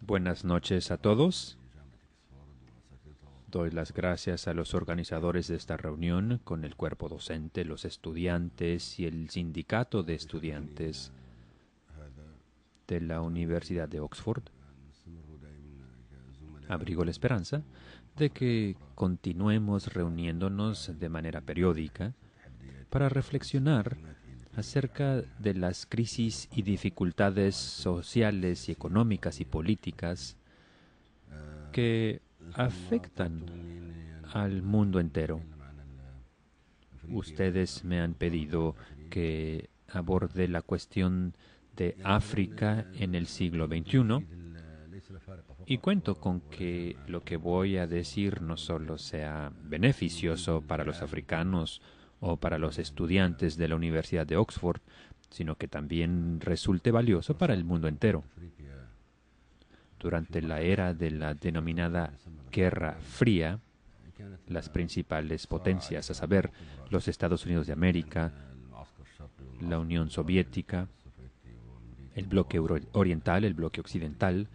Buenas noches a todos. Doy las gracias a los organizadores de esta reunión con el cuerpo docente, los estudiantes y el sindicato de estudiantes de la Universidad de Oxford. Abrigo la esperanza de que continuemos reuniéndonos de manera periódica para reflexionar acerca de las crisis y dificultades sociales y económicas y políticas que afectan al mundo entero. Ustedes me han pedido que aborde la cuestión de África en el siglo XXI y cuento con que lo que voy a decir no solo sea beneficioso para los africanos o para los estudiantes de la Universidad de Oxford, sino que también resulte valioso para el mundo entero. Durante la era de la denominada Guerra Fría, las principales potencias, a saber, los Estados Unidos de América, la Unión Soviética, el bloque oriental, el bloque occidental,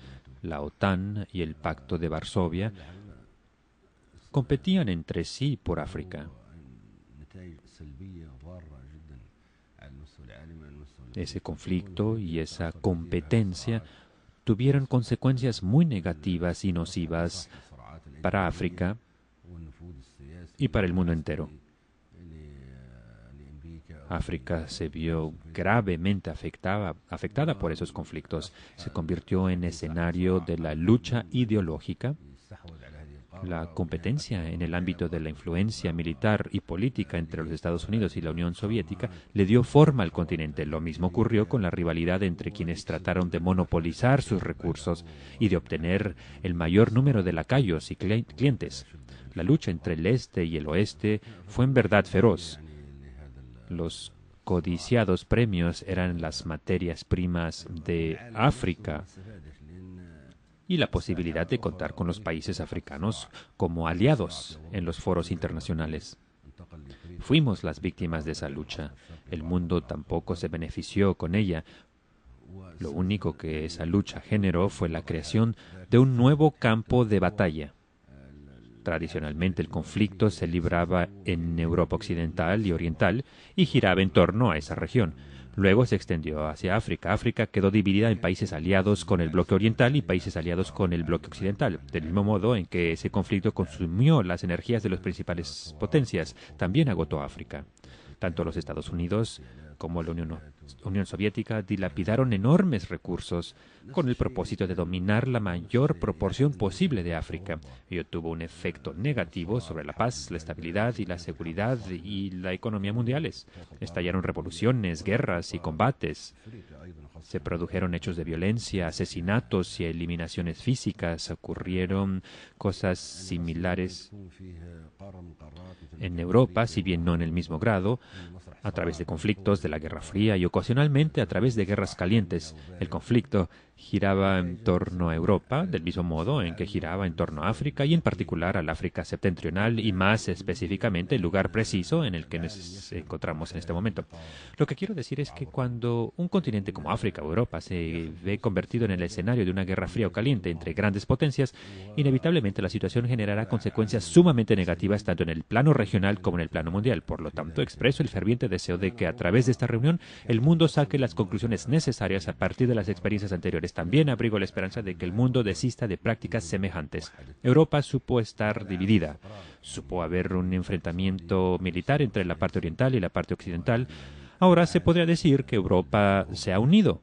la OTAN y el Pacto de Varsovia competían entre sí por África. Ese conflicto y esa competencia tuvieron consecuencias muy negativas y nocivas para África y para el mundo entero. África se vio gravemente afectada, por esos conflictos. Se convirtió en escenario de la lucha ideológica, la competencia en el ámbito de la influencia militar y política entre los Estados Unidos y la Unión Soviética le dio forma al continente. Lo mismo ocurrió con la rivalidad entre quienes trataron de monopolizar sus recursos y de obtener el mayor número de lacayos y clientes. La lucha entre el este y el oeste fue en verdad feroz los codiciados premios eran las materias primas de África y la posibilidad de contar con los países africanos como aliados en los foros internacionales. Fuimos las víctimas de esa lucha. El mundo tampoco se benefició con ella. Lo único que esa lucha generó fue la creación de un nuevo campo de batalla Tradicionalmente el conflicto se libraba en Europa occidental y oriental y giraba en torno a esa región. Luego se extendió hacia África. África quedó dividida en países aliados con el bloque oriental y países aliados con el bloque occidental, del mismo modo en que ese conflicto consumió las energías de las principales potencias, también agotó África. Tanto los Estados Unidos como la Unión Unión Soviética dilapidaron enormes recursos con el propósito de dominar la mayor proporción posible de África. Y tuvo un efecto negativo sobre la paz, la estabilidad y la seguridad y la economía mundiales. Estallaron revoluciones, guerras y combates. Se produjeron hechos de violencia, asesinatos y eliminaciones físicas. Ocurrieron cosas similares en Europa, si bien no en el mismo grado, a través de conflictos de la Guerra Fría y ocasionalmente a través de guerras calientes, el conflicto giraba en torno a Europa, del mismo modo en que giraba en torno a África y en particular al África septentrional y más específicamente el lugar preciso en el que nos encontramos en este momento. Lo que quiero decir es que cuando un continente como África o Europa se ve convertido en el escenario de una guerra fría o caliente entre grandes potencias, inevitablemente la situación generará consecuencias sumamente negativas tanto en el plano regional como en el plano mundial. Por lo tanto, expreso el ferviente deseo de que a través de esta reunión el mundo saque las conclusiones necesarias a partir de las experiencias anteriores también abrigo la esperanza de que el mundo desista de prácticas semejantes. Europa supo estar dividida, supo haber un enfrentamiento militar entre la parte oriental y la parte occidental. Ahora se podría decir que Europa se ha unido.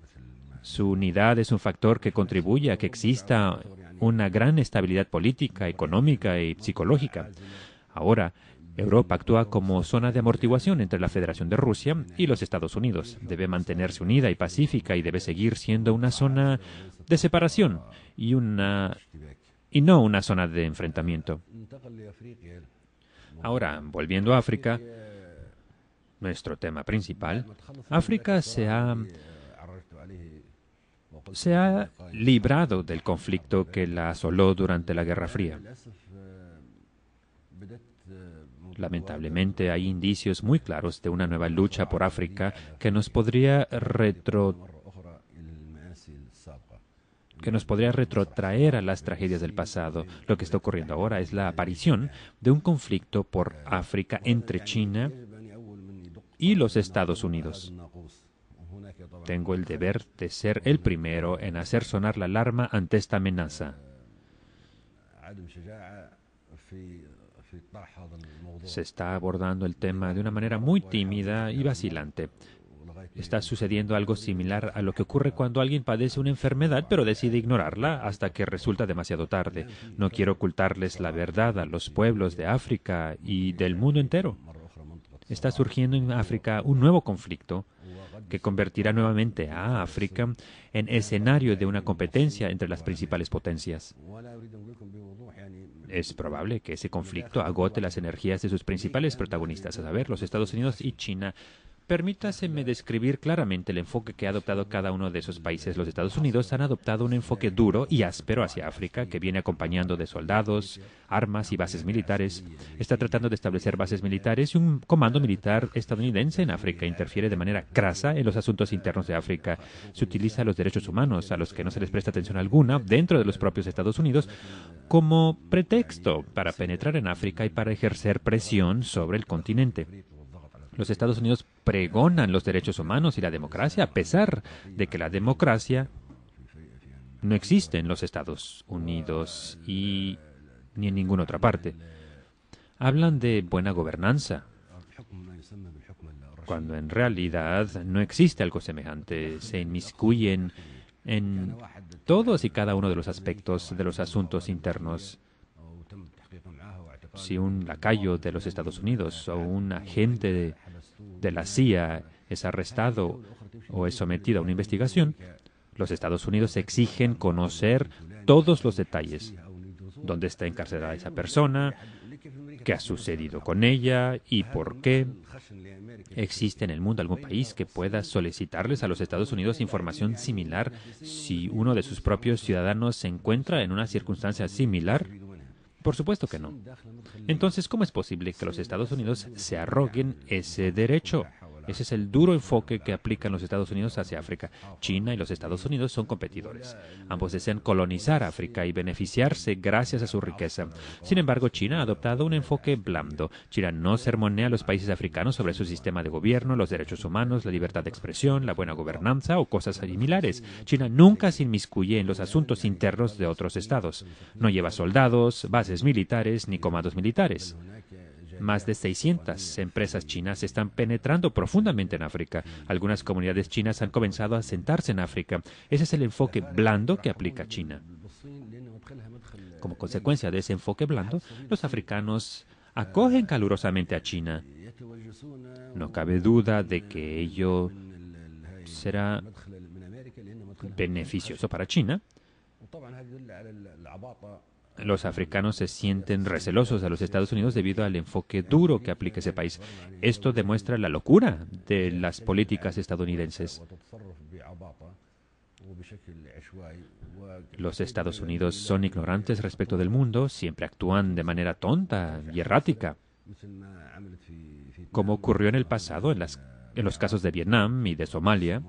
Su unidad es un factor que contribuye a que exista una gran estabilidad política, económica y psicológica. Ahora, Europa actúa como zona de amortiguación entre la Federación de Rusia y los Estados Unidos. Debe mantenerse unida y pacífica y debe seguir siendo una zona de separación y, una, y no una zona de enfrentamiento. Ahora, volviendo a África, nuestro tema principal, África se ha librado del conflicto que la asoló durante la Guerra Fría. Lamentablemente hay indicios muy claros de una nueva lucha por África que nos podría retrotraer a las tragedias del pasado. Lo que está ocurriendo ahora es la aparición de un conflicto por África entre China y los Estados Unidos. Tengo el deber de ser el primero en hacer sonar la alarma ante esta amenaza. Se está abordando el tema de una manera muy tímida y vacilante. Está sucediendo algo similar a lo que ocurre cuando alguien padece una enfermedad pero decide ignorarla hasta que resulta demasiado tarde. No quiero ocultarles la verdad a los pueblos de África y del mundo entero. Está surgiendo en África un nuevo conflicto que convertirá nuevamente a África en escenario de una competencia entre las principales potencias es probable que ese conflicto agote las energías de sus principales protagonistas, a saber, los Estados Unidos y China Permítaseme describir claramente el enfoque que ha adoptado cada uno de esos países. Los Estados Unidos han adoptado un enfoque duro y áspero hacia África, que viene acompañando de soldados, armas y bases militares. Está tratando de establecer bases militares y un comando militar estadounidense en África interfiere de manera crasa en los asuntos internos de África. Se utiliza los derechos humanos, a los que no se les presta atención alguna, dentro de los propios Estados Unidos, como pretexto para penetrar en África y para ejercer presión sobre el continente. Los Estados Unidos pregonan los derechos humanos y la democracia, a pesar de que la democracia no existe en los Estados Unidos y ni en ninguna otra parte. Hablan de buena gobernanza, cuando en realidad no existe algo semejante. Se inmiscuyen en todos y cada uno de los aspectos de los asuntos internos. Si un lacayo de los Estados Unidos o un agente de de la CIA es arrestado o es sometido a una investigación, los Estados Unidos exigen conocer todos los detalles, dónde está encarcelada esa persona, qué ha sucedido con ella y por qué. ¿Existe en el mundo algún país que pueda solicitarles a los Estados Unidos información similar si uno de sus propios ciudadanos se encuentra en una circunstancia similar? Por supuesto que no. Entonces, ¿cómo es posible que los Estados Unidos se arroguen ese derecho? Ese es el duro enfoque que aplican los Estados Unidos hacia África. China y los Estados Unidos son competidores. Ambos desean colonizar África y beneficiarse gracias a su riqueza. Sin embargo, China ha adoptado un enfoque blando. China no sermonea a los países africanos sobre su sistema de gobierno, los derechos humanos, la libertad de expresión, la buena gobernanza o cosas similares. China nunca se inmiscuye en los asuntos internos de otros estados. No lleva soldados, bases militares ni comandos militares. Más de 600 empresas chinas están penetrando profundamente en África. Algunas comunidades chinas han comenzado a sentarse en África. Ese es el enfoque blando que aplica China. Como consecuencia de ese enfoque blando, los africanos acogen calurosamente a China. No cabe duda de que ello será beneficioso para China los africanos se sienten recelosos a los Estados Unidos debido al enfoque duro que aplica ese país. Esto demuestra la locura de las políticas estadounidenses. Los Estados Unidos son ignorantes respecto del mundo, siempre actúan de manera tonta y errática, como ocurrió en el pasado en, en los casos de Vietnam y de Somalia,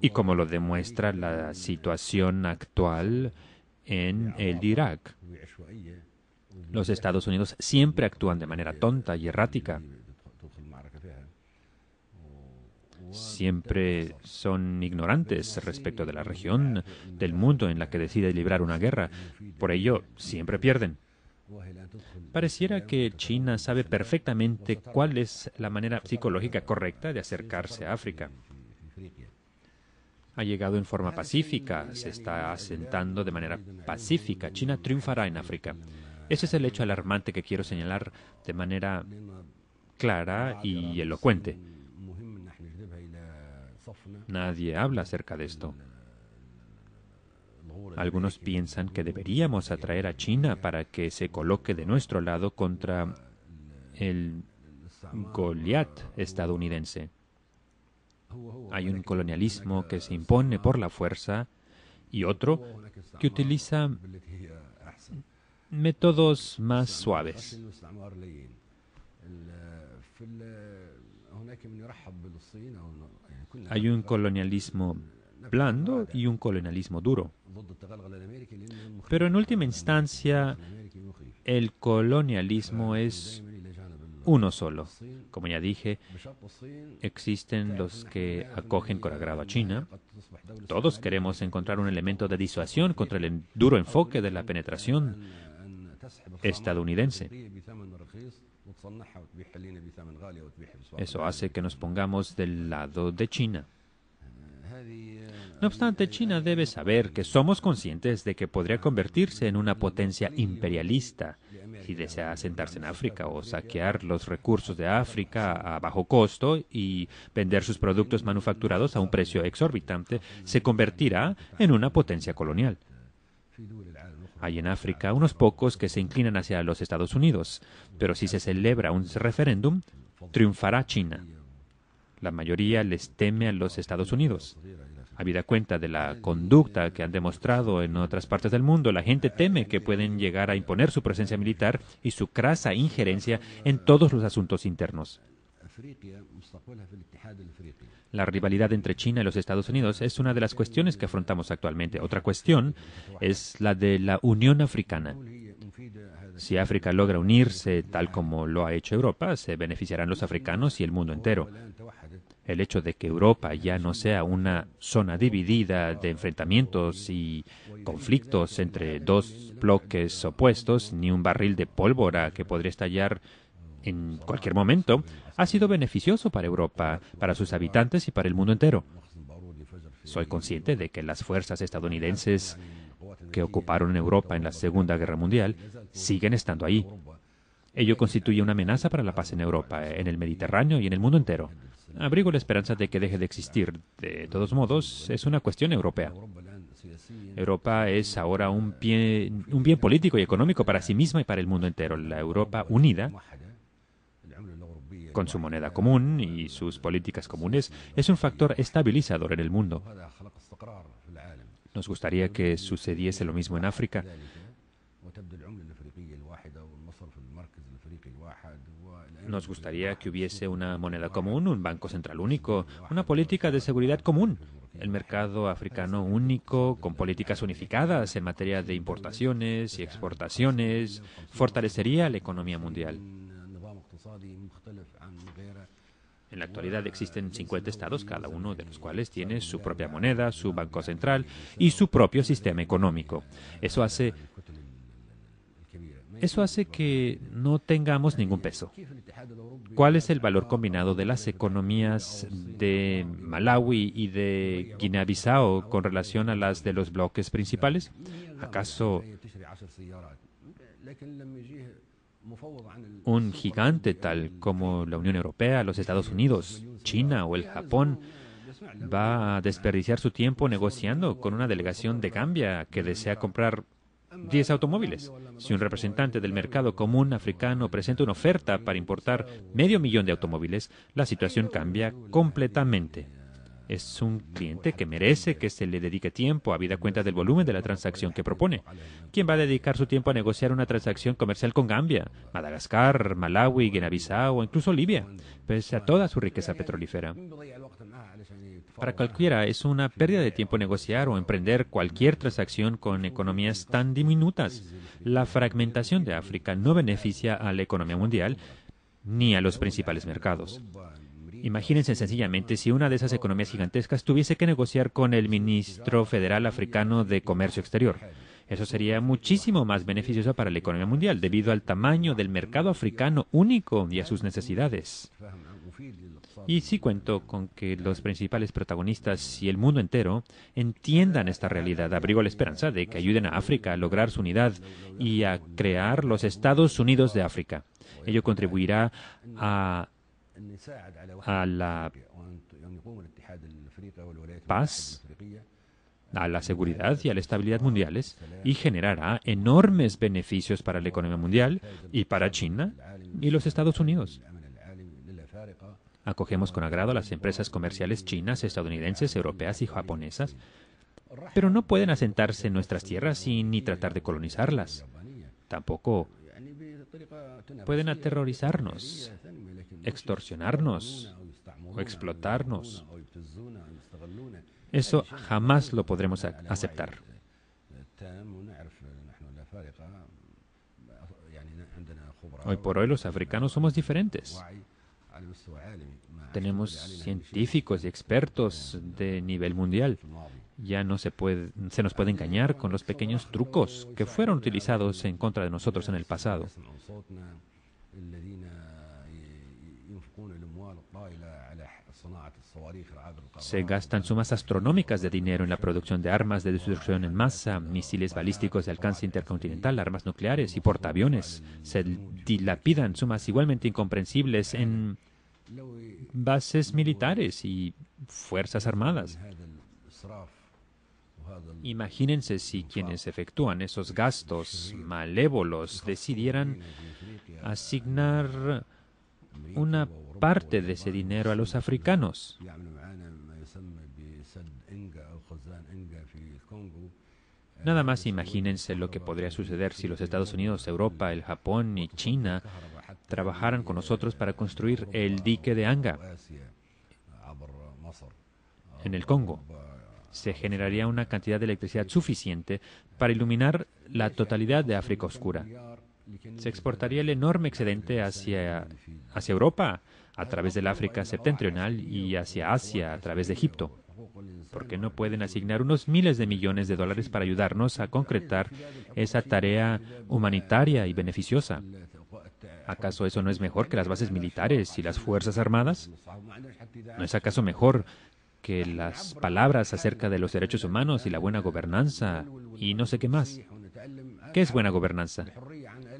y como lo demuestra la situación actual en el Irak. Eh. Los Estados Unidos siempre actúan de manera tonta y errática. ¿eh? Siempre son ignorantes respecto de la región, del mundo en la que decide librar una guerra. Por ello, siempre pierden. Pareciera que China sabe perfectamente cuál es la manera psicológica correcta de acercarse a África ha llegado en forma pacífica, se está asentando de manera pacífica. China triunfará en África. Ese es el hecho alarmante que quiero señalar de manera clara y elocuente. Nadie habla acerca de esto. Algunos piensan que deberíamos atraer a China para que se coloque de nuestro lado contra el Goliat estadounidense. Hay un colonialismo que se impone por la fuerza y otro que utiliza métodos más suaves. Hay un colonialismo blando y un colonialismo duro. Pero en última instancia, el colonialismo es uno solo. Como ya dije, existen los que acogen con agrado a China. Todos queremos encontrar un elemento de disuasión contra el duro enfoque de la penetración estadounidense. Eso hace que nos pongamos del lado de China. No obstante, China debe saber que somos conscientes de que podría convertirse en una potencia imperialista si desea sentarse en África o saquear los recursos de África a bajo costo y vender sus productos manufacturados a un precio exorbitante, se convertirá en una potencia colonial. Hay en África unos pocos que se inclinan hacia los Estados Unidos, pero si se celebra un referéndum, triunfará China. La mayoría les teme a los Estados Unidos. Habida cuenta de la conducta que han demostrado en otras partes del mundo, la gente teme que pueden llegar a imponer su presencia militar y su crasa injerencia en todos los asuntos internos. La rivalidad entre China y los Estados Unidos es una de las cuestiones que afrontamos actualmente. Otra cuestión es la de la Unión Africana. Si África logra unirse tal como lo ha hecho Europa, se beneficiarán los africanos y el mundo entero el hecho de que Europa ya no sea una zona dividida de enfrentamientos y conflictos entre dos bloques opuestos, ni un barril de pólvora que podría estallar en cualquier momento, ha sido beneficioso para Europa, para sus habitantes y para el mundo entero. Soy consciente de que las fuerzas estadounidenses que ocuparon Europa en la Segunda Guerra Mundial siguen estando ahí. Ello constituye una amenaza para la paz en Europa, en el Mediterráneo y en el mundo entero. Abrigo la esperanza de que deje de existir. De todos modos, es una cuestión europea. Europa es ahora un, bien político y económico para sí misma y para el mundo entero. La Europa unida con su moneda común y sus políticas comunes, es un factor estabilizador en el mundo. Nos gustaría que sucediese lo mismo en África. Nos gustaría que hubiese una moneda común, un banco central único, una política de seguridad común, el mercado africano único, con políticas unificadas en materia de importaciones y exportaciones, fortalecería la economía mundial. En la actualidad existen 50 estados, cada uno de los cuales tiene su propia moneda, su banco central y su propio sistema económico. Eso hace eso hace que no tengamos ningún peso. ¿Cuál es el valor combinado de las economías de Malawi y de Guinea-Bissau con relación a las de los bloques principales? ¿Acaso un gigante tal como la Unión Europea, los Estados Unidos, China o el Japón va a desperdiciar su tiempo negociando con una delegación de Gambia que desea comprar 10 automóviles. Si un representante del mercado común africano presenta una oferta para importar medio millón de automóviles, la situación cambia completamente. Es un cliente que merece que se le dedique tiempo, a vida cuenta del volumen de la transacción que propone. ¿Quién va a dedicar su tiempo a negociar una transacción comercial con Gambia, Madagascar, Malawi, Guinea-Bissau o incluso Libia, pese a toda su riqueza petrolífera? Para cualquiera es una pérdida de tiempo negociar o emprender cualquier transacción con economías tan diminutas. La fragmentación de África no beneficia a la economía mundial ni a los principales mercados. Imagínense sencillamente si una de esas economías gigantescas tuviese que negociar con el ministro federal africano de Comercio Exterior. Eso sería muchísimo más beneficioso para la economía mundial debido al tamaño del mercado africano único y a sus necesidades. Y sí cuento con que los principales protagonistas y el mundo entero entiendan esta realidad. Abrigo la esperanza de que ayuden a África a lograr su unidad y a crear los Estados Unidos de África. Ello contribuirá a, la paz a la seguridad y a la estabilidad mundiales y generará enormes beneficios para la economía mundial y para China y los Estados Unidos. Acogemos con agrado a las empresas comerciales chinas, estadounidenses, europeas y japonesas, pero no pueden asentarse en nuestras tierras sin ni tratar de colonizarlas. Tampoco pueden aterrorizarnos, extorsionarnos o explotarnos. Eso jamás lo podremos aceptar. Hoy por hoy los africanos somos diferentes tenemos científicos y expertos de nivel mundial. Ya no se, puede, se nos puede engañar con los pequeños trucos que fueron utilizados en contra de nosotros en el pasado. Se gastan sumas astronómicas de dinero en la producción de armas de destrucción en masa, misiles balísticos de alcance intercontinental, armas nucleares y portaaviones. Se dilapidan sumas igualmente incomprensibles en bases militares y fuerzas armadas. Imagínense si quienes efectúan esos gastos malévolos decidieran asignar una parte de ese dinero a los africanos. Nada más imagínense lo que podría suceder si los Estados Unidos, Europa, el Japón y China trabajaran con nosotros para construir el dique de Anga en el Congo. Se generaría una cantidad de electricidad suficiente para iluminar la totalidad de África Oscura. Se exportaría el enorme excedente hacia, hacia Europa a través del África septentrional y hacia Asia a través de Egipto. porque no pueden asignar unos miles de millones de dólares para ayudarnos a concretar esa tarea humanitaria y beneficiosa? ¿Acaso eso no es mejor que las bases militares y las Fuerzas Armadas? ¿No es acaso mejor que las palabras acerca de los derechos humanos y la buena gobernanza y no sé qué más? ¿Qué es buena gobernanza?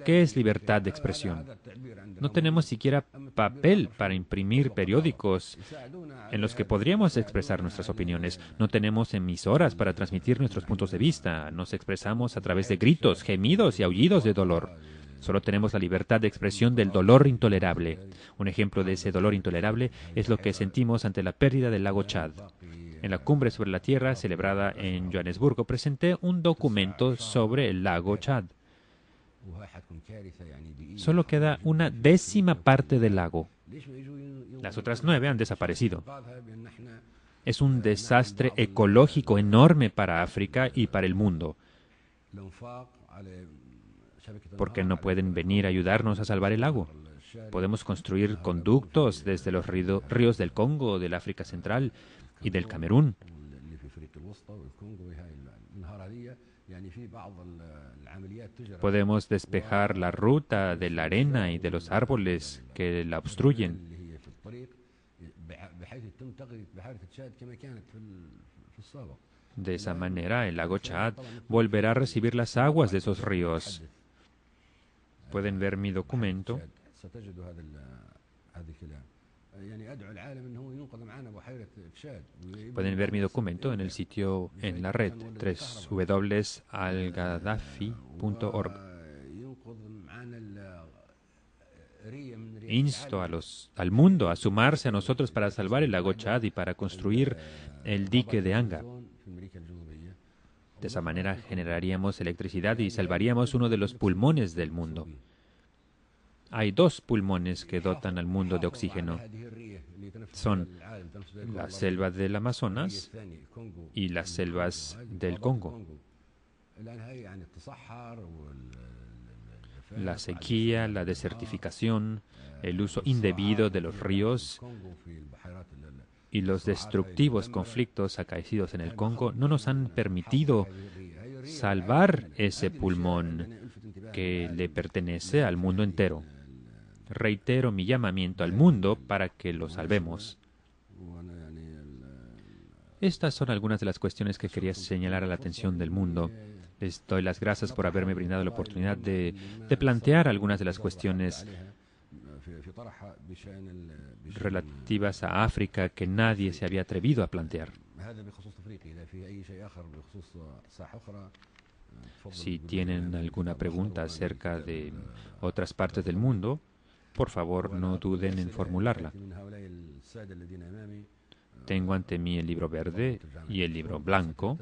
¿Qué es libertad de expresión? No tenemos siquiera papel para imprimir periódicos en los que podríamos expresar nuestras opiniones. No tenemos emisoras para transmitir nuestros puntos de vista. Nos expresamos a través de gritos, gemidos y aullidos de dolor. Solo tenemos la libertad de expresión del dolor intolerable. Un ejemplo de ese dolor intolerable es lo que sentimos ante la pérdida del lago Chad. En la cumbre sobre la tierra celebrada en Johannesburgo presenté un documento sobre el lago Chad. Solo queda una décima parte del lago. Las otras nueve han desaparecido. Es un desastre ecológico enorme para África y para el mundo porque no pueden venir a ayudarnos a salvar el lago. Podemos construir conductos desde los ríos del Congo, del África Central y del Camerún. Podemos despejar la ruta de la arena y de los árboles que la obstruyen. De esa manera, el lago Chad volverá a recibir las aguas de esos ríos. Pueden ver mi documento. Pueden ver mi documento en el sitio en la red www.algadafi.org. Insto a los, al mundo a sumarse a nosotros para salvar el lago Chad y para construir el dique de Anga. De esa manera generaríamos electricidad y salvaríamos uno de los pulmones del mundo. Hay dos pulmones que dotan al mundo de oxígeno. Son las selva del Amazonas y las selvas del Congo. La sequía, la desertificación, el uso indebido de los ríos y los destructivos conflictos acaecidos en el Congo no nos han permitido salvar ese pulmón que le pertenece al mundo entero. Reitero mi llamamiento al mundo para que lo salvemos. Estas son algunas de las cuestiones que quería señalar a la atención del mundo. Les doy las gracias por haberme brindado la oportunidad de, de plantear algunas de las cuestiones eh, relativas a eh, África que nadie se había atrevido a plantear. Eh, si tienen alguna pregunta acerca de otras partes del mundo, por favor no duden en formularla. Tengo ante mí el libro verde y el libro blanco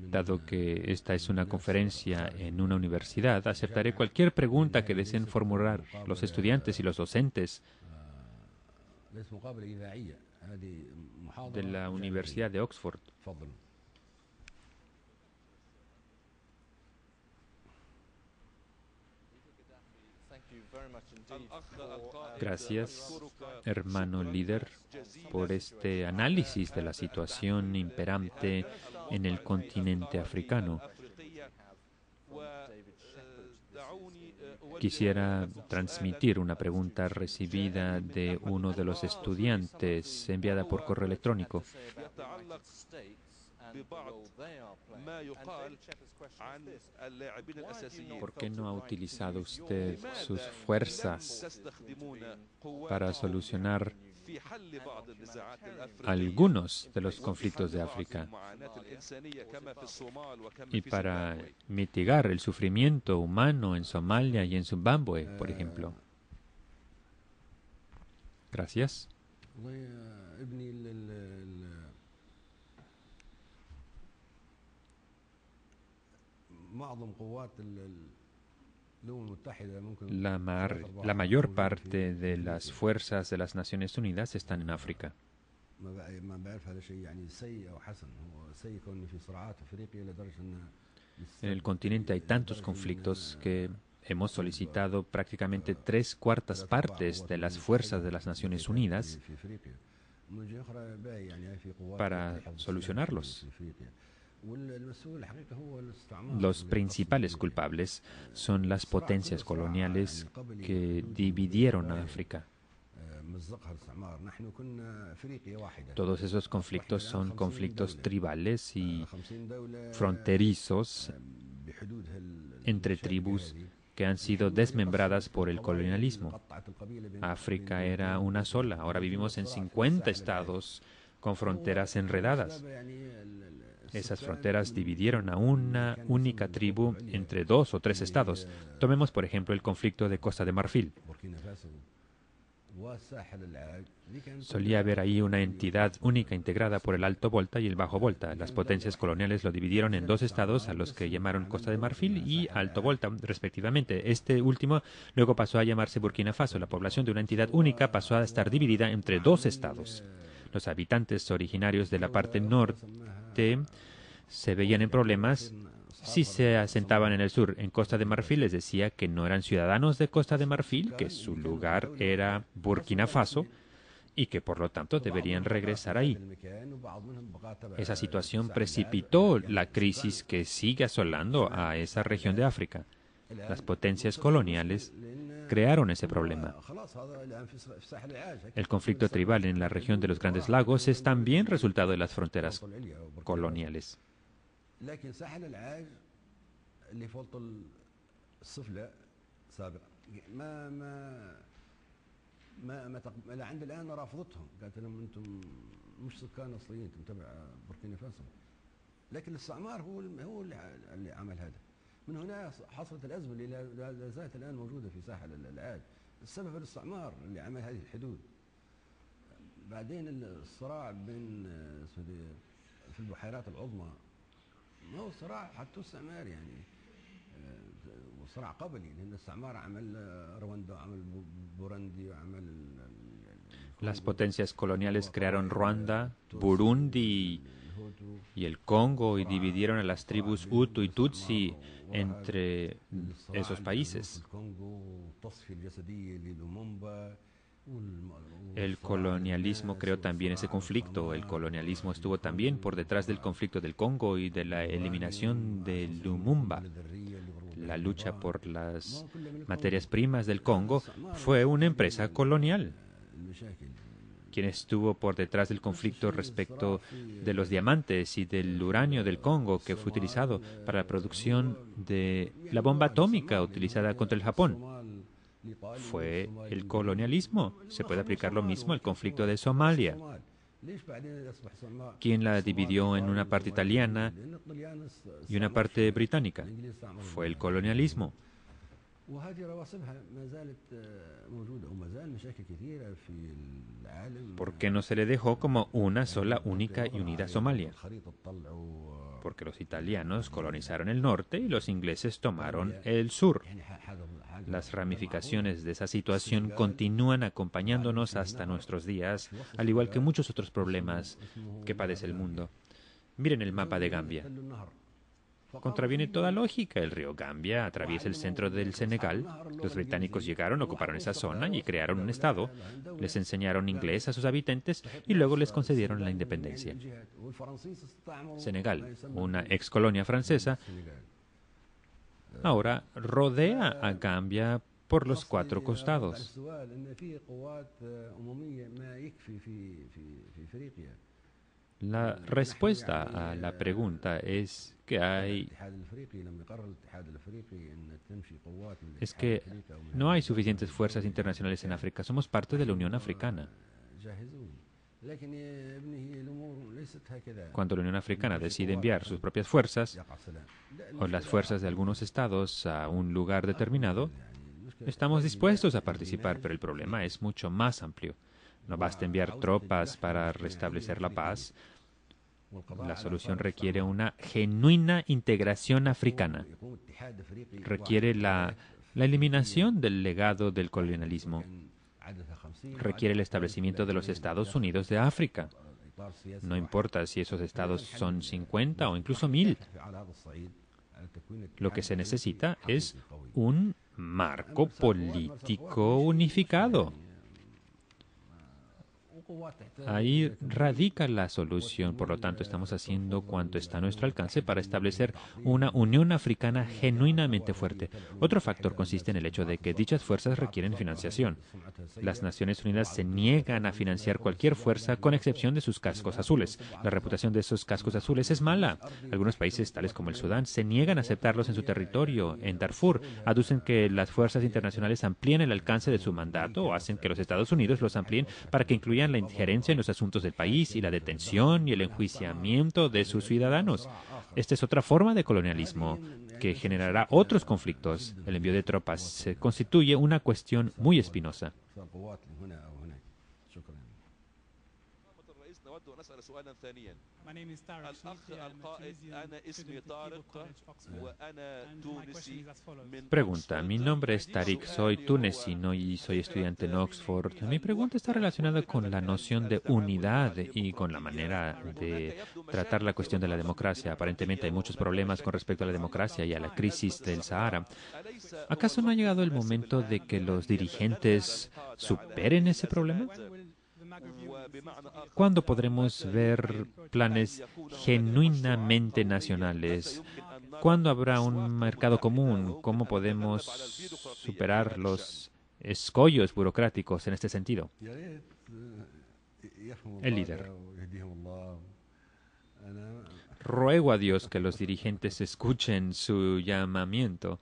Dado que esta es una conferencia en una universidad, aceptaré cualquier pregunta que deseen formular los estudiantes y los docentes de la Universidad de Oxford. Gracias, hermano líder, por este análisis de la situación imperante en el continente africano. Quisiera transmitir una pregunta recibida de uno de los estudiantes enviada por correo electrónico. ¿Por qué no ha utilizado usted sus fuerzas para solucionar algunos de los conflictos de África y para mitigar el sufrimiento humano en Somalia y en Zimbabue, por eh, ejemplo. Gracias. La, mayor parte de las fuerzas de las Naciones Unidas están en África. En el continente hay tantos conflictos que hemos solicitado prácticamente tres cuartas partes de las fuerzas de las Naciones Unidas para solucionarlos. Eh, los principales culpables son las potencias coloniales que dividieron a África. Eh, Todos esos conflictos son conflictos tribales y eh, fronterizos entre tribus que han sido desmembradas por el colonialismo. África era una sola, ahora vivimos en 50 estados con fronteras enredadas. Esas fronteras dividieron a una única tribu entre dos o tres estados. Tomemos, por ejemplo, el conflicto de Costa de Marfil. Solía haber ahí una entidad única integrada por el Alto Volta y el Bajo Volta. Las potencias coloniales lo dividieron en dos estados a los que llamaron Costa de Marfil y Alto Volta, respectivamente. Este último luego pasó a llamarse Burkina Faso. La población de una entidad única pasó a estar dividida entre dos estados. Los habitantes originarios de la parte norte se veían en problemas si se asentaban en el sur. En Costa de Marfil les decía que no eran ciudadanos de Costa de Marfil, que su lugar era Burkina Faso y que por lo tanto deberían regresar ahí. Esa situación precipitó la crisis que sigue asolando a esa región de África. Las potencias coloniales crearon ese problema. El conflicto tribal en la región de los Grandes Lagos es también resultado de las fronteras coloniales. من هنا حصلت الأزمة اللي لا زالت الآن موجودة في ساحل العاج السبب الاستعمار اللي عمل هذه الحدود بعدين الصراع بين آه، في البحيرات العظمى ما هو صراع حتى استعمار يعني آه، وصراع قبلي لان الاستعمار عمل رواندا وعمل بوروندي وعمل Las potencias coloniales crearon Ruanda, Burundi y el Congo y dividieron a las tribus Utu y Tutsi entre esos países. El colonialismo creó también ese conflicto. El colonialismo estuvo también por detrás del conflicto del Congo y de la eliminación de Lumumba. La lucha por las materias primas del Congo fue una empresa colonial quien estuvo por detrás del conflicto respecto de los diamantes y del uranio del Congo que fue utilizado para la producción de la bomba atómica utilizada contra el Japón. Fue el colonialismo. Se puede aplicar lo mismo al conflicto de Somalia. Quien la dividió en una parte italiana y una parte británica? Fue el colonialismo. Porque no se le dejó como una sola única y unida Somalia. Porque los italianos colonizaron el norte y los ingleses tomaron el sur. Las ramificaciones de esa situación continúan acompañándonos hasta nuestros días, al igual que muchos otros problemas que padece el mundo. Miren el mapa de Gambia. Contraviene toda lógica. El río Gambia atraviesa el centro del Senegal. Los británicos llegaron, ocuparon esa zona y crearon un estado. Les enseñaron inglés a sus habitantes y luego les concedieron la independencia. Senegal, una ex colonia francesa, ahora rodea a Gambia por los cuatro costados. La respuesta a la pregunta es que hay es que no hay suficientes fuerzas internacionales en África. Somos parte de la Unión Africana. Cuando la Unión Africana decide enviar sus propias fuerzas o las fuerzas de algunos estados a un lugar determinado, estamos dispuestos a participar, pero el problema es mucho más amplio no basta enviar tropas para restablecer la paz. La solución requiere una genuina integración africana. Requiere la, eliminación del legado del colonialismo. Requiere el establecimiento de los Estados Unidos de África. No importa si esos estados son 50 o incluso 1000. Lo que se necesita es un marco político unificado Ahí radica la solución. Por lo tanto, estamos haciendo cuanto está a nuestro alcance para establecer una unión africana genuinamente fuerte. Otro factor consiste en el hecho de que dichas fuerzas requieren financiación. Las Naciones Unidas se niegan a financiar cualquier fuerza con excepción de sus cascos azules. La reputación de esos cascos azules es mala. Algunos países, tales como el Sudán, se niegan a aceptarlos en su territorio. En Darfur, aducen que las fuerzas internacionales amplíen el alcance de su mandato o hacen que los Estados Unidos los amplíen para que incluyan la injerencia en los asuntos del país y la detención y el enjuiciamiento de sus ciudadanos. Esta es otra forma de colonialismo que generará otros conflictos. El envío de tropas constituye una cuestión muy espinosa. Pregunta, mi nombre es Tariq, soy tunecino y uh, soy estudiante en Oxford. Mi pregunta está relacionada con la noción de unidad y con la manera de tratar la cuestión de la democracia. Aparentemente hay muchos problemas con respecto a la democracia y a la crisis del Sahara. ¿Acaso no ha llegado el momento de que los dirigentes superen ese problema? ¿Cuándo podremos ver planes genuinamente nacionales? ¿Cuándo habrá un mercado común? ¿Cómo podemos superar los escollos burocráticos en este sentido? El líder. Ruego a Dios que los dirigentes escuchen su llamamiento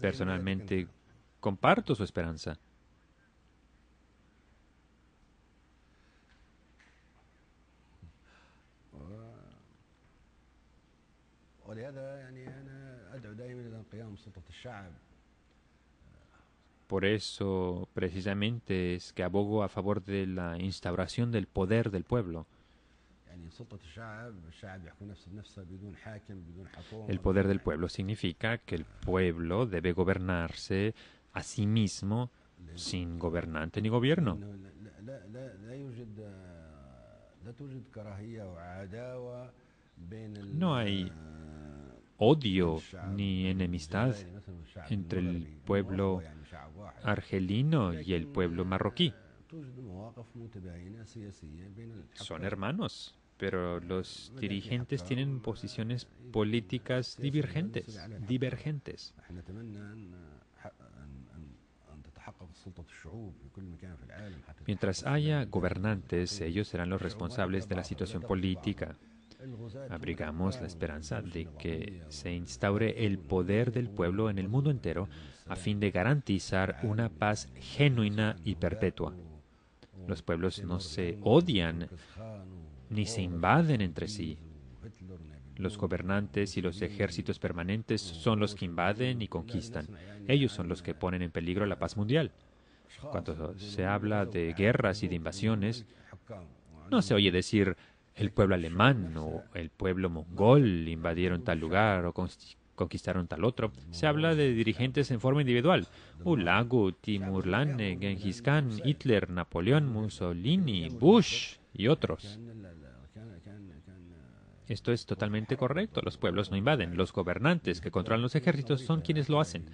Personalmente comparto su esperanza. Por eso precisamente es que abogo a favor de la instauración del poder del pueblo. El poder del pueblo significa que el pueblo debe gobernarse a sí mismo sin gobernante ni gobierno. No hay odio ni enemistad entre el pueblo argelino y el pueblo marroquí. Son hermanos pero los dirigentes tienen posiciones políticas divergentes, divergentes. Mientras haya gobernantes, ellos serán los responsables de la situación política. Abrigamos la esperanza de que se instaure el poder del pueblo en el mundo entero a fin de garantizar una paz genuina y perpetua. Los pueblos no se odian ni se invaden entre sí. Los gobernantes y los ejércitos permanentes son los que invaden y conquistan. Ellos son los que ponen en peligro la paz mundial. Cuando se habla de guerras y de invasiones, no se oye decir el pueblo alemán o el pueblo mongol invadieron tal lugar o conquistaron tal otro. Se habla de dirigentes en forma individual. Timur Timurlane, Genghis Khan, Hitler, Napoleón, Mussolini, Bush y otros. Esto es totalmente correcto. Los pueblos no invaden. Los gobernantes que controlan los ejércitos son quienes lo hacen.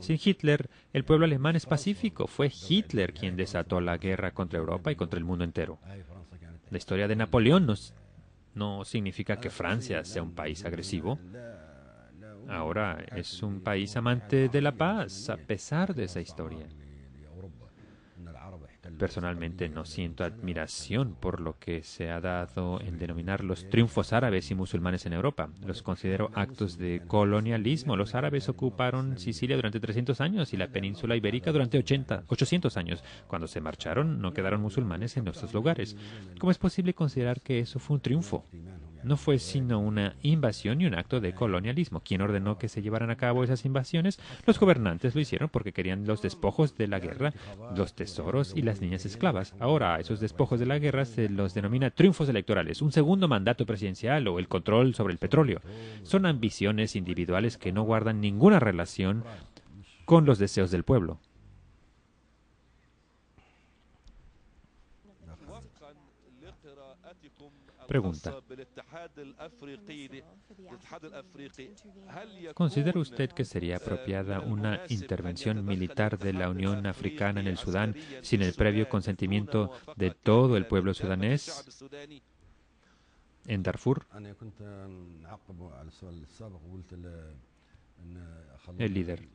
Sin Hitler, el pueblo alemán es pacífico. Fue Hitler quien desató la guerra contra Europa y contra el mundo entero. La historia de Napoleón no significa que Francia sea un país agresivo. Ahora es un país amante de la paz, a pesar de esa historia personalmente no siento admiración por lo que se ha dado en denominar los triunfos árabes y musulmanes en Europa. Los considero actos de colonialismo. Los árabes ocuparon Sicilia durante 300 años y la península ibérica durante 80, 800 años. Cuando se marcharon, no quedaron musulmanes en nuestros lugares. ¿Cómo es posible considerar que eso fue un triunfo? no fue sino una invasión y un acto de colonialismo. ¿Quién ordenó que se llevaran a cabo esas invasiones? Los gobernantes lo hicieron porque querían los despojos de la guerra, los tesoros y las niñas esclavas. Ahora esos despojos de la guerra se los denomina triunfos electorales, un segundo mandato presidencial o el control sobre el petróleo. Son ambiciones individuales que no guardan ninguna relación con los deseos del pueblo. Pregunta. ¿Considera usted que sería apropiada una intervención militar de la Unión Africana en el Sudán sin el previo consentimiento de todo el pueblo sudanés? En Darfur. El líder.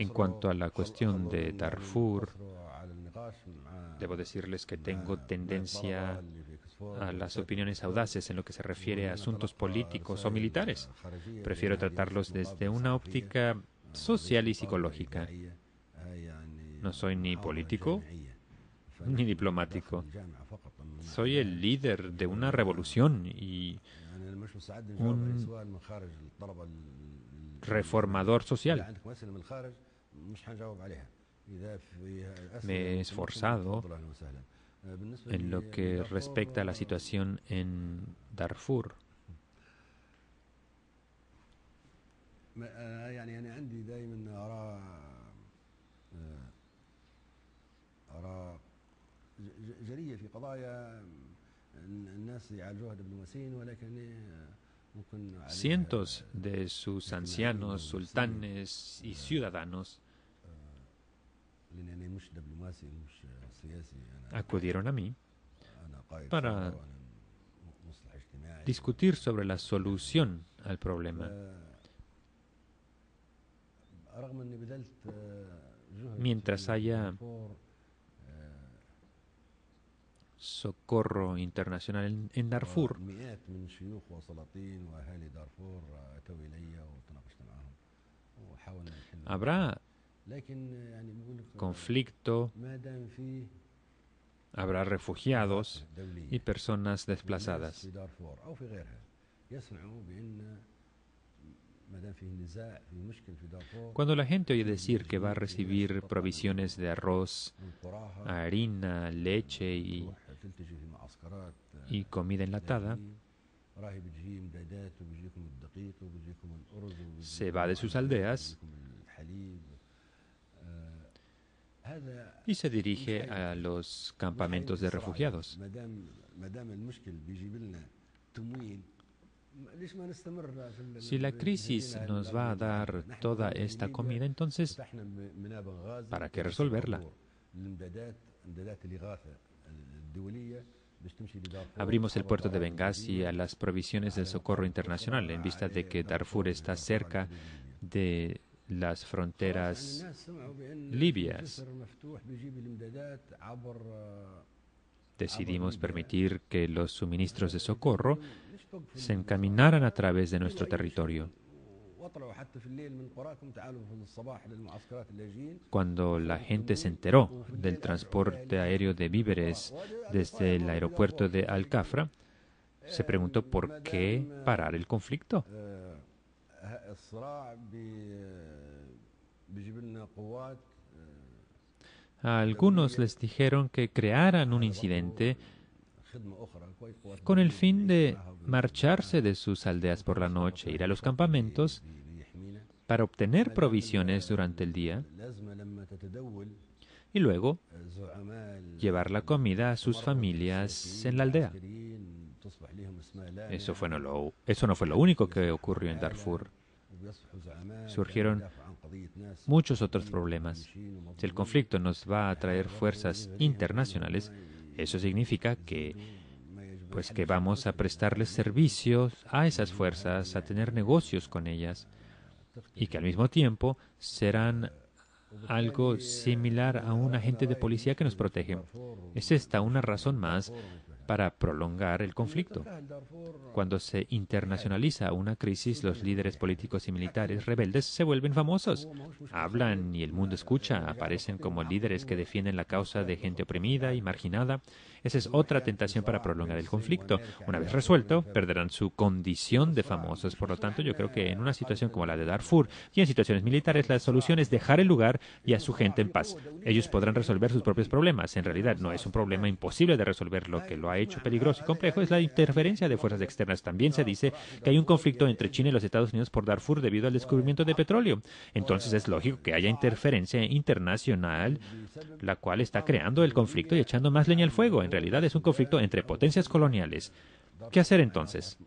En cuanto a la cuestión de Darfur, debo decirles que tengo tendencia a las opiniones audaces en lo que se refiere a asuntos políticos o militares. Prefiero tratarlos desde una óptica social y psicológica. No soy ni político ni diplomático. Soy el líder de una revolución y un reformador social. Me he esforzado Ehm, en lo que respecta a la situación en Darfur. Eh, Cientos de sus ancianos, sultanes y ciudadanos acudieron a mí para discutir sobre la solución al problema. Eh, eh, Mientras haya eh, socorro internacional en, Darfur, ah, oh, habrá conflicto, habrá refugiados y personas desplazadas. Cuando la gente oye decir que va a recibir provisiones de arroz, harina, leche y, comida enlatada, se va de sus aldeas y se dirige a los campamentos de refugiados. Si la crisis nos va a dar toda esta comida, entonces, ¿para qué resolverla? Abrimos el puerto de Benghazi a las provisiones del socorro internacional en vista de que Darfur está cerca de las fronteras libias. Decidimos permitir que los suministros de socorro se encaminaran a través de nuestro territorio. Cuando la gente se enteró del transporte aéreo de víveres desde el aeropuerto de al se preguntó por qué parar el conflicto. A algunos les dijeron que crearan un incidente con el fin de marcharse de sus aldeas por la noche, ir a los campamentos para obtener provisiones durante el día y luego llevar la comida a sus familias en la aldea. Eso, no eso no fue lo único que ocurrió en Darfur. Surgieron muchos otros problemas. Si el conflicto nos va a traer fuerzas internacionales, eso significa que pues que vamos a prestarles servicios a esas fuerzas, a tener negocios con ellas y que al mismo tiempo serán algo similar a un agente de policía que nos protege. Es esta una razón más para prolongar el conflicto. Cuando se internacionaliza una crisis, los líderes políticos y militares rebeldes se vuelven famosos. Hablan y el mundo escucha, aparecen como líderes que defienden la causa de gente oprimida y marginada esa es otra tentación para prolongar el conflicto. Una vez resuelto, perderán su condición de famosos. Por lo tanto, yo creo que en una situación como la de Darfur y en situaciones militares, la solución es dejar el lugar y a su gente en paz. Ellos podrán resolver sus propios problemas. En realidad, no es un problema imposible de resolver. Lo que lo ha hecho peligroso y complejo es la interferencia de fuerzas externas. También se dice que hay un conflicto entre China y los Estados Unidos por Darfur debido al descubrimiento de petróleo. Entonces es lógico que haya interferencia internacional, la cual está creando el conflicto y echando más leña al fuego realidad es un conflicto entre potencias coloniales. ¿Qué hacer entonces?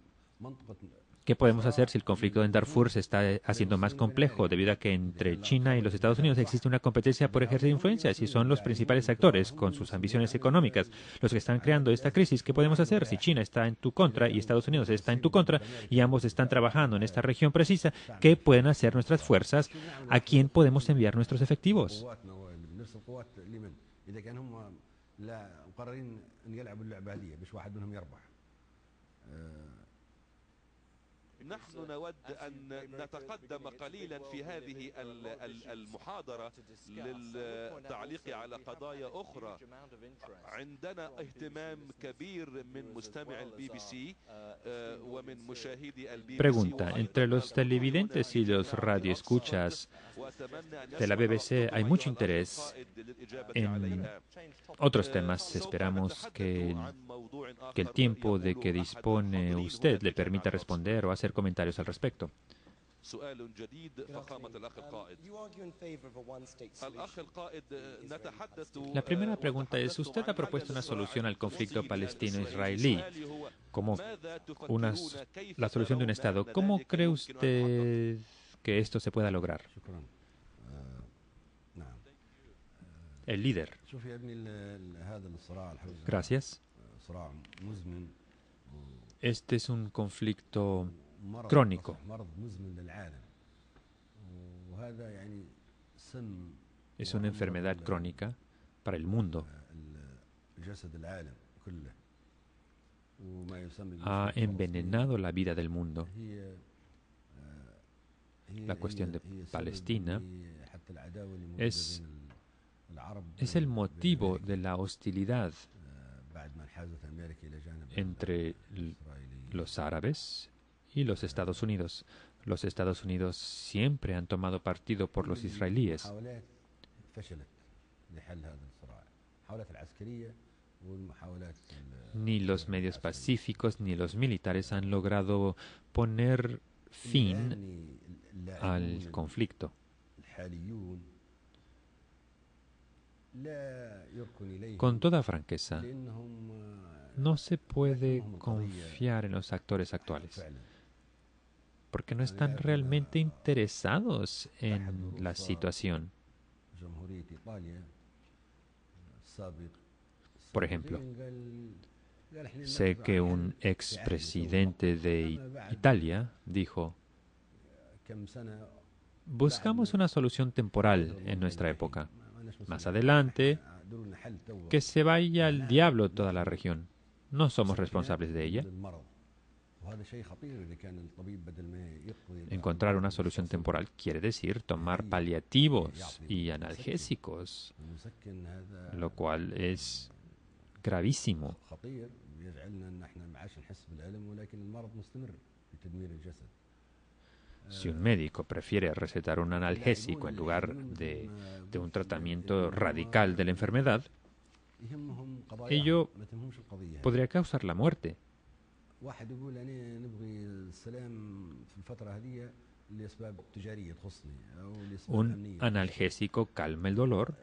¿Qué podemos hacer si el conflicto en Darfur se está haciendo más complejo debido a que entre China y los Estados Unidos existe una competencia por ejercer influencia? Si son los principales actores con sus ambiciones económicas los que están creando esta crisis? ¿Qué podemos hacer si China está en tu contra y Estados Unidos está en tu contra y ambos están trabajando en esta región precisa? ¿Qué pueden hacer nuestras fuerzas? ¿A quién podemos enviar nuestros efectivos? مقررين ان يلعبوا اللعبه هذه باش واحد منهم يربح آه، pregunta entre los televidentes y los radioescuchas de la BBC hay mucho interés en otros temas. Esperamos que, que el tiempo de que dispone usted le permita responder o hacer comentarios al respecto. Um, la primera pregunta es, usted ha propuesto una solución al conflicto palestino-israelí como una, la solución de un Estado. ¿Cómo cree usted que esto se pueda lograr? El líder. Gracias. Este es un conflicto crónico. Es una enfermedad crónica para el mundo. Ha envenenado la vida del mundo. La cuestión de Palestina es, es el motivo de la hostilidad entre los árabes y los Estados Unidos. Los Estados Unidos siempre han tomado partido por los israelíes. Ni los medios pacíficos ni los militares han logrado poner fin al conflicto. Con toda franqueza, no se puede confiar en los actores actuales porque no están realmente interesados en la situación. Por ejemplo, sé que un expresidente de Italia dijo, buscamos una solución temporal en nuestra época. Más adelante, ah, ah, que se vaya al diablo toda la región. No somos ¿eh? responsables de ella. Encontrar una solución temporal quiere decir tomar paliativos y analgésicos, lo cual es gravísimo. Si un médico prefiere recetar un analgésico en lugar de, un tratamiento radical de la enfermedad, ello podría causar la muerte. Un analgésico calma el dolor,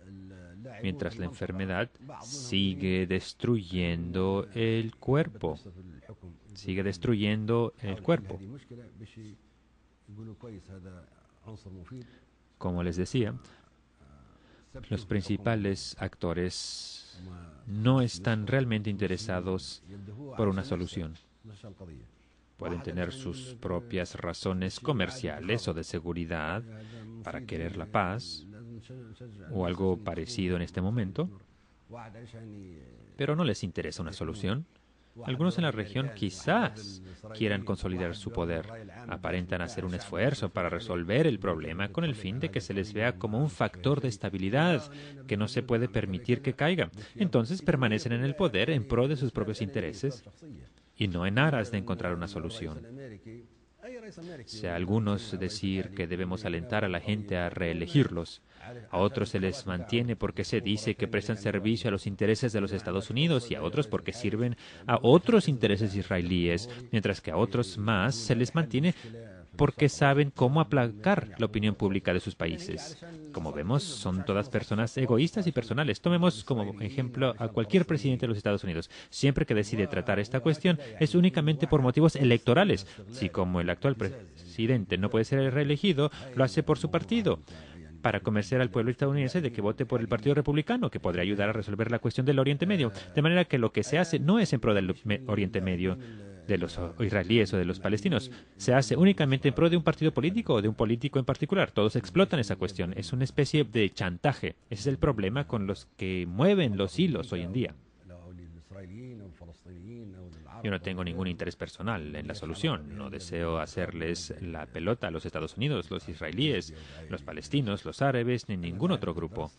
mientras la enfermedad sigue destruyendo el cuerpo. Sigue destruyendo el cuerpo. Como les decía, los principales actores no están realmente interesados por una solución. Pueden tener sus propias razones comerciales o de seguridad para querer la paz o algo parecido en este momento, pero no les interesa una solución. Algunos en la región quizás quieran consolidar su poder. Aparentan hacer un esfuerzo para resolver el problema con el fin de que se les vea como un factor de estabilidad que no se puede permitir que caiga. Entonces permanecen en el poder en pro de sus propios intereses y no en aras de encontrar una solución. Si a algunos decir que debemos alentar a la gente a reelegirlos, a otros se les mantiene porque se dice que prestan servicio a los intereses de los Estados Unidos y a otros porque sirven a otros intereses israelíes, mientras que a otros más se les mantiene porque saben cómo aplacar la opinión pública de sus países. Como vemos, son todas personas egoístas y personales. Tomemos como ejemplo a cualquier presidente de los Estados Unidos. Siempre que decide tratar esta cuestión es únicamente por motivos electorales. Si como el actual presidente no puede ser reelegido, lo hace por su partido para convencer al pueblo estadounidense de que vote por el Partido Republicano, que podría ayudar a resolver la cuestión del Oriente Medio. De manera que lo que se hace no es en pro del Oriente Medio, de los israelíes o de los palestinos. Se hace únicamente en pro de un partido político o de un político en particular. Todos explotan esa cuestión. Es una especie de chantaje. Ese es el problema con los que mueven los hilos hoy en día. Yo no tengo ningún interés personal en la solución. No deseo hacerles la pelota a los Estados Unidos, los israelíes, los palestinos, los árabes, ni ningún otro grupo.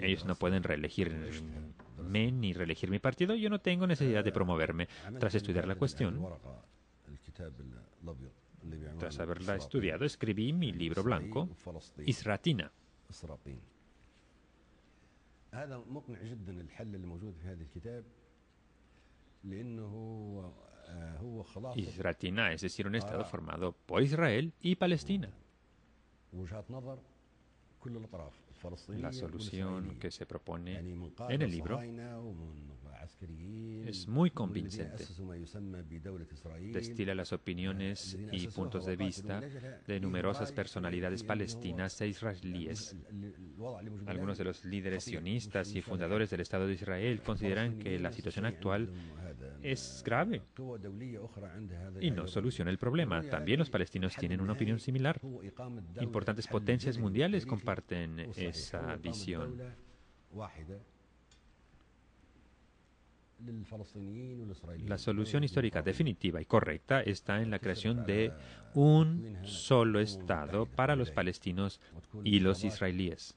Ellos no pueden reelegir ni reelegir mi partido, yo no tengo necesidad de promoverme. Tras estudiar la cuestión, tras haberla estudiado, escribí mi libro blanco, Isratina. Isratina, es decir, un Estado formado por Israel y Palestina la solución que se propone en el libro es muy convincente. Destila las opiniones ah, y puntos de vista de numerosas personalidades palestinas e israelíes. Ah, Algunos de los líderes sionistas y fundadores del Estado de Israel consideran que la situación actual eh, es grave y no soluciona el problema. También los palestinos tienen una opinión similar. Importantes potencias mundiales comparten esa visión. La solución histórica definitiva y correcta está en la creación de un solo Estado para los palestinos y los israelíes.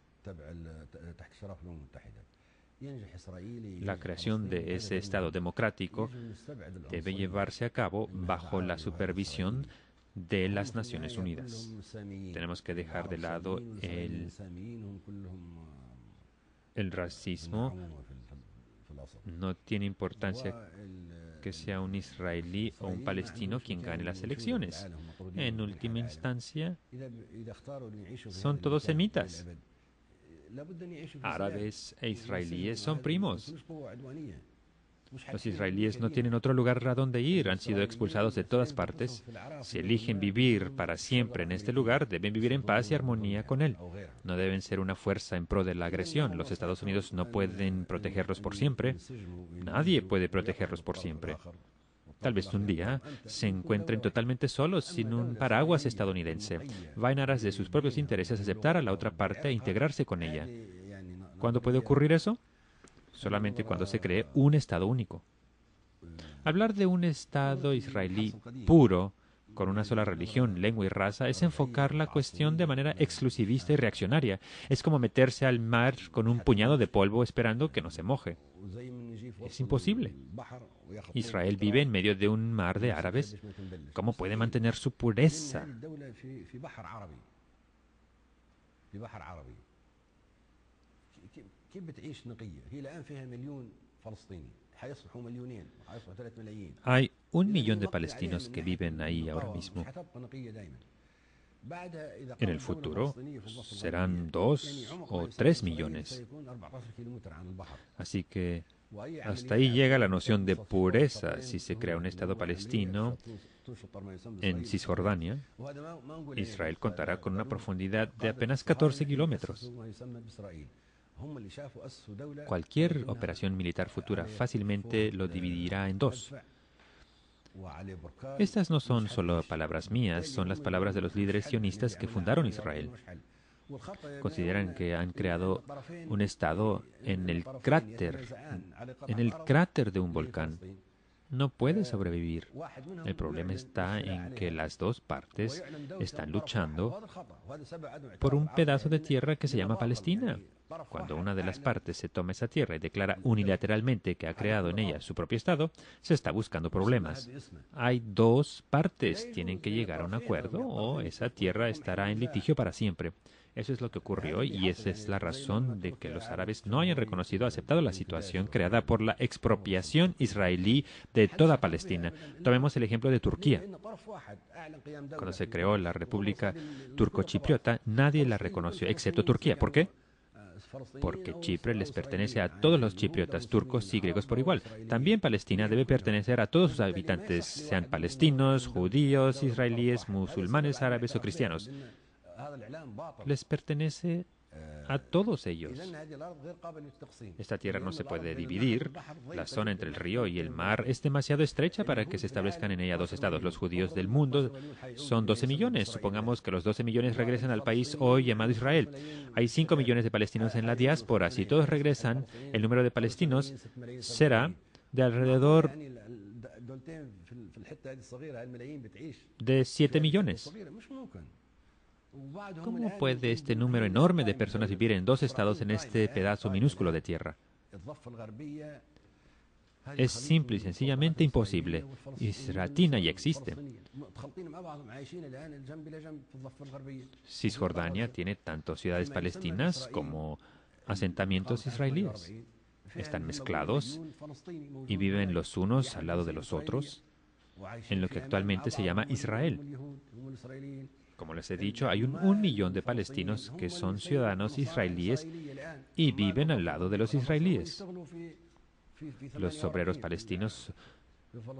Eh, la creación de ese Estado democrático debe llevarse a cabo bajo la supervisión de las Naciones Unidas. Tenemos que dejar de lado el, el racismo no tiene importancia eh, que sea un israelí o un palestino quien gane las elecciones. En última instancia, son todos semitas. Árabes e israelíes son primos. Pues los israelíes no tienen otro lugar a donde ir, han sido expulsados de todas partes. Si eligen vivir para siempre en este lugar, deben vivir en paz y armonía con él. No deben ser una fuerza en pro de la agresión. Los Estados Unidos no pueden protegerlos por siempre. Nadie puede protegerlos por siempre. Tal vez un día se encuentren totalmente solos, sin un paraguas estadounidense. en aras de eh, sus propios eh, intereses aceptar a la otra parte e integrarse con ella. Eh, ¿Cuándo puede ocurrir eso? solamente cuando se cree un Estado único. Hablar de un Estado israelí puro, con una sola religión, lengua y raza, es enfocar la cuestión de manera exclusivista y reaccionaria. Es como meterse al mar con un puñado de polvo esperando que no se moje. Es imposible. Israel vive en medio de un mar de árabes. ¿Cómo puede mantener su pureza? Hay un millón de palestinos que viven ahí ahora mismo. En el futuro serán dos o tres millones. Así que hasta ahí llega la noción de pureza si se crea un Estado palestino en Cisjordania. Israel contará con una profundidad de apenas 14 kilómetros. Cualquier operación militar futura fácilmente lo dividirá en dos. Estas no son solo palabras mías, son las palabras de los líderes sionistas que fundaron Israel. Consideran que han creado un estado en el cráter, en el cráter de un volcán no puede sobrevivir. El problema está en que las dos partes están luchando por un pedazo de tierra que se llama Palestina. Cuando una de las partes se toma esa tierra y declara unilateralmente que ha creado en ella su propio Estado, se está buscando problemas. Hay dos partes, tienen que llegar a un acuerdo o esa tierra estará en litigio para siempre. Eso es lo que ocurrió y esa es la razón de que los árabes no hayan reconocido, aceptado la situación creada por la expropiación israelí de toda Palestina. Tomemos el ejemplo de Turquía. Cuando se creó la República Turcochipriota, nadie la reconoció, excepto Turquía. ¿Por qué? porque Chipre les pertenece a todos los chipriotas turcos y griegos por igual. También Palestina debe pertenecer a todos sus habitantes, sean palestinos, judíos, israelíes, musulmanes, árabes o cristianos les pertenece a todos ellos. Esta tierra no se puede dividir. La zona entre el río y el mar es demasiado estrecha para que se establezcan en ella dos estados. Los judíos del mundo son 12 millones. Supongamos que los 12 millones regresan al país hoy llamado Israel. Hay 5 millones de palestinos en la diáspora. Si todos regresan, el número de palestinos será de alrededor de 7 millones. ¿Cómo puede este número enorme de personas vivir en dos estados en este pedazo minúsculo de tierra? Es simple y sencillamente imposible. Israel ya existe. Cisjordania tiene tanto ciudades palestinas como asentamientos israelíes. Están mezclados y viven los unos al lado de los otros en lo que actualmente se llama Israel. Como les he dicho, hay un, millón de palestinos que son ciudadanos israelíes y viven al lado de los israelíes. Los obreros palestinos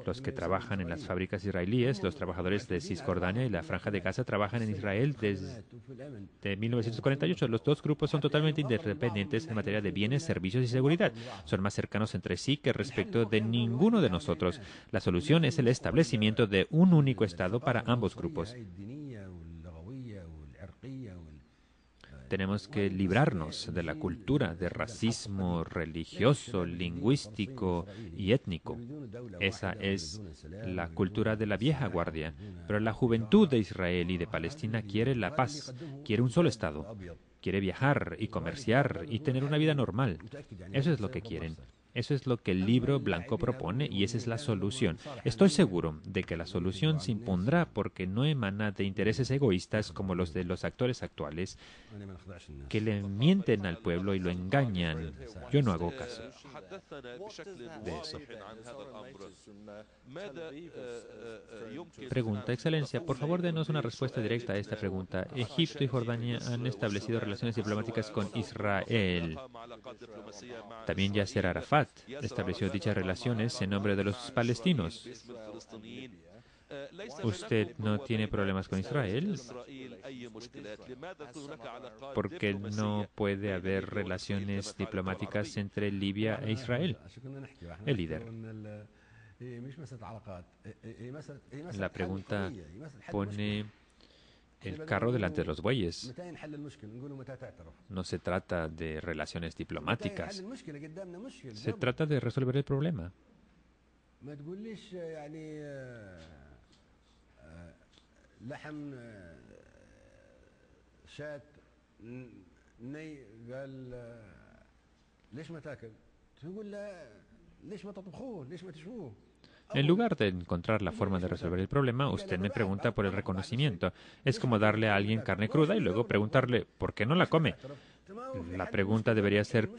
los que trabajan en las fábricas israelíes, los trabajadores de Cisjordania y la Franja de Gaza trabajan en Israel desde 1948. Los dos grupos son totalmente independientes en materia de bienes, servicios y seguridad. Son más cercanos entre sí que respecto de ninguno de nosotros. La solución es el establecimiento de un único Estado para ambos grupos. tenemos que librarnos de la cultura de racismo religioso, lingüístico y étnico. Esa es la cultura de la vieja guardia. Pero la juventud de Israel y de Palestina quiere la paz, quiere un solo Estado, quiere viajar y comerciar y tener una vida normal. Eso es lo que quieren. Eso es lo que el libro blanco propone y esa es la solución. Estoy seguro de que la solución se impondrá porque no emana de intereses egoístas como los de los actores actuales que le mienten al pueblo y lo engañan. Yo no hago caso de eso. Pregunta, Excelencia, por favor denos una respuesta directa a esta pregunta. Egipto y Jordania han establecido relaciones diplomáticas con Israel. También Yasser Arafat estableció dichas relaciones en nombre de los palestinos. ¿Usted no tiene problemas con Israel? ¿Por qué no puede haber relaciones diplomáticas entre Libia e Israel. El líder. La pregunta pone el carro delante de los bueyes. No se trata de relaciones diplomáticas. Se trata de resolver el problema. En lugar de encontrar la forma de resolver el problema, usted me pregunta por el reconocimiento. Es como darle a alguien carne cruda y luego preguntarle ¿por qué no la come? La pregunta debería ser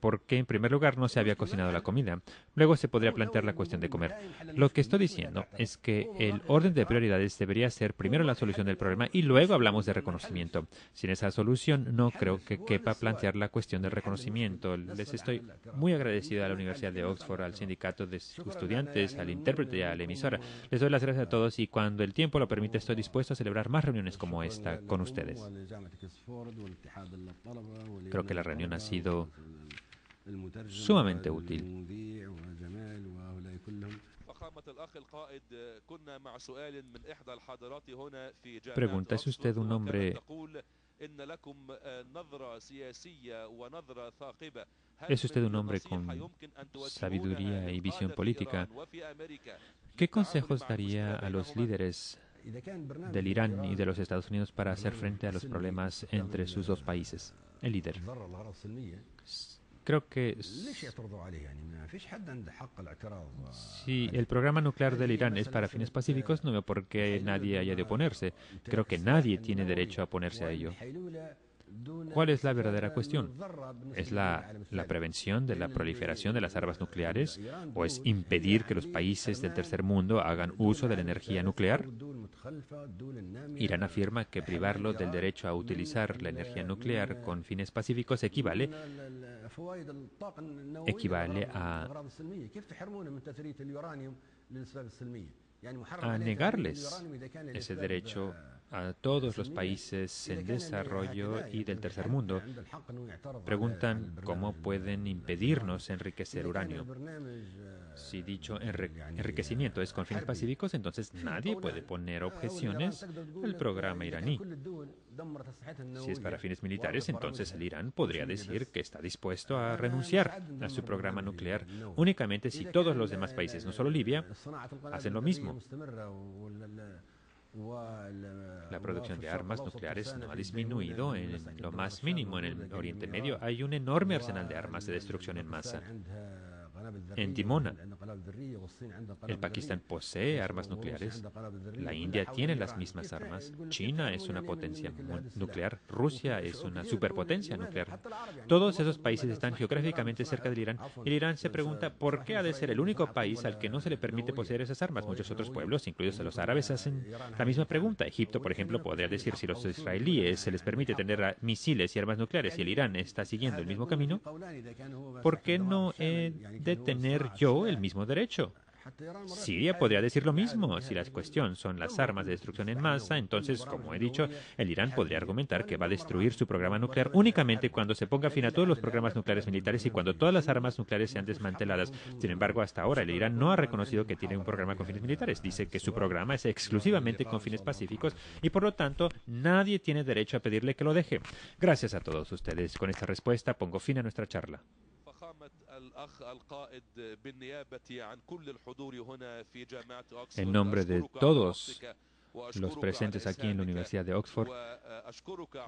por qué en primer lugar no se había cocinado la comida. Luego se podría plantear la cuestión de comer. Lo que estoy diciendo es que el orden de prioridades debería ser primero la solución del problema y luego hablamos de reconocimiento. Sin esa solución no creo que quepa plantear la cuestión del reconocimiento. Les estoy muy agradecido a la Universidad de Oxford, al sindicato de estudiantes, al intérprete y a la emisora. Les doy las gracias a todos y cuando el tiempo lo permite estoy dispuesto a celebrar más reuniones como esta con ustedes. Creo que la reunión ha sido sumamente útil. Pregunta, ¿es usted un hombre ¿Es usted un hombre con sabiduría y visión política? ¿Qué consejos daría a los líderes del Irán y de los Estados Unidos para hacer frente a los problemas entre sus dos países? el líder. Creo que si el programa nuclear del Irán es para fines pacíficos, no veo por qué nadie haya de oponerse. Creo que nadie tiene derecho a oponerse a ello. ¿Cuál es la verdadera cuestión? ¿Es la, prevención de la proliferación de las armas nucleares o es impedir que los países del tercer mundo hagan uso de la energía nuclear? Irán afirma que privarlo del derecho a utilizar la energía nuclear con fines pacíficos equivale equivale a a negarles ese derecho a todos los países en desarrollo y del tercer mundo. Preguntan cómo pueden impedirnos enriquecer uranio. Eh, si dicho enriquecimiento es con fines pacíficos, entonces nadie puede poner objeciones al programa iraní. Si es para fines militares, entonces el Irán podría decir que está dispuesto a renunciar a su programa nuclear únicamente si todos los demás países, no solo Libia, hacen lo mismo. La producción de armas nucleares no ha disminuido en lo más mínimo en el Oriente Medio. Hay un enorme arsenal de armas de destrucción en masa en Timona. El Pakistán posee armas nucleares. La India tiene las mismas armas. China es una potencia nuclear. Rusia es una superpotencia nuclear. Todos esos países están geográficamente cerca del Irán. Y el Irán se pregunta por qué ha de ser el único país al que no se le permite poseer esas armas. Muchos otros pueblos, incluidos los árabes, hacen la misma pregunta. Egipto, por ejemplo, podría decir si los israelíes se les permite tener misiles y armas nucleares y el Irán está siguiendo el mismo camino, ¿por qué no tener yo el mismo derecho. Siria podría decir lo mismo. Si la cuestión son las armas de destrucción en masa, entonces, como he dicho, el Irán podría argumentar que va a destruir su programa nuclear únicamente cuando se ponga fin a todos los programas nucleares militares y cuando todas las armas nucleares sean desmanteladas. Sin embargo, hasta ahora el Irán no ha reconocido que tiene un programa con fines militares. Dice que su programa es exclusivamente con fines pacíficos y, por lo tanto, nadie tiene derecho a pedirle que lo deje. Gracias a todos ustedes. Con esta respuesta pongo fin a nuestra charla. En nombre de todos los presentes aquí en la Universidad de Oxford,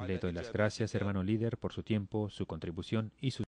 le doy las gracias, hermano líder, por su tiempo, su contribución y su